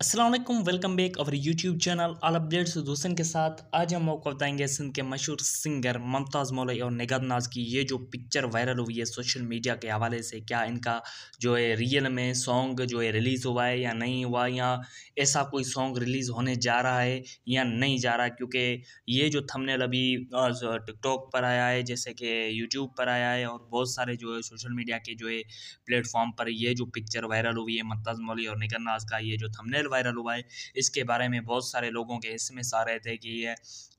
Aslam welcome back our YouTube channel all updates दोस्तों के साथ आज हम आपको बताएंगे सिंध के मशहूर सिंगर ममताज़ मौलई और निगाद नाज की ये जो पिक्चर वायरल हुई है सोशल मीडिया के हवाले से क्या इनका जो है रियल में सॉन्ग जो है रिलीज़ हुआ है या नहीं हुआ या ऐसा कोई सॉन्ग रिलीज़ होने जा रहा है या नहीं जा रहा क्योंकि ये जो थमनेल अभी टिकटॉक पर आया है जैसे कि यूट्यूब पर आया है और बहुत सारे जो है सोशल मीडिया के जो है प्लेटफॉर्म पर यह जो पिक्चर वायरल हुई है ममताज़ मौलई और निगाद नाज का ये जो थमनेल वायरल हुआ है इसके बारे में बहुत सारे लोगों के इसमें आ रहे थे कि ये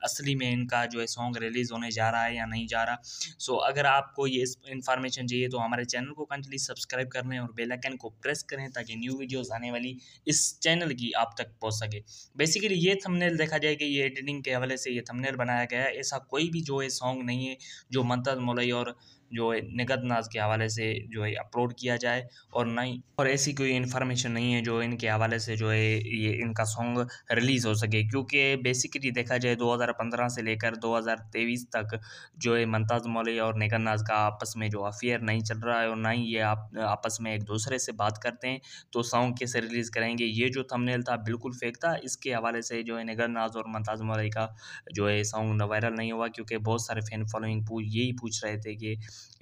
असली में इनका जो है सॉन्ग रिलीज़ होने जा रहा है या नहीं जा रहा सो अगर आपको ये इन्फॉर्मेशन चाहिए तो हमारे चैनल को कंटली सब्सक्राइब कर लें और बेलाइकन को प्रेस करें ताकि न्यू वीडियोज़ आने वाली इस चैनल की आप तक पहुँच सके बेसिकली ये थमनेल देखा जाए कि ये एडिटिंग के हवाले से ये थमनेल बनाया गया है ऐसा कोई भी जो है सॉन्ग नहीं है जो मंतज मोलई और जो है निगत नाज के हवाले से जो है अपलोड किया जाए और नहीं और ऐसी कोई इन्फॉर्मेशन नहीं है जो इनके हवाले से जो है ये इनका सॉन्ग रिलीज़ हो सके क्योंकि बेसिकली देखा जाए 2015 से लेकर 2023 तक जो है ममताज़ मौली और निगत नाज का आपस में जो अफेयर नहीं चल रहा है और ना ही ये आप आपस में एक दूसरे से बात करते हैं तो सॉन्ग कैसे रिलीज़ करेंगे ये जो थमनेल था बिल्कुल फेक था इसके हवाले से जो है निगत नाज और ममताज़ मौलिक का जो है सॉन्ग वायरल नहीं हुआ क्योंकि बहुत सारे फ़ैन फॉलोइंग पूछ यही पूछ रहे थे कि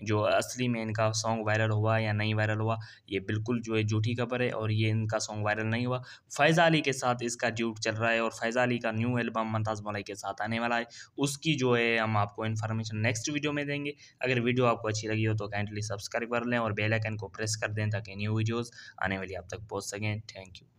जो असली में इनका सॉन्ग वायरल हुआ या नहीं वायरल हुआ ये बिल्कुल जो है झूठी खबर है और ये इनका सॉन्ग वायरल नहीं हुआ फैज़ अली के साथ इसका ड्यूट चल रहा है और फैज़ अली का न्यू एल्बम ममताज़ मलाई के साथ आने वाला है उसकी जो है हम आपको इन्फॉर्मेशन नेक्स्ट वीडियो में देंगे अगर वीडियो आपको अच्छी लगी हो तो काइंडली सब्सक्राइब कर लें और बेलाइकन को प्रेस कर दें ताकि न्यू वीडियोज़ आने वाली आप तक पहुँच सकें थैंक यू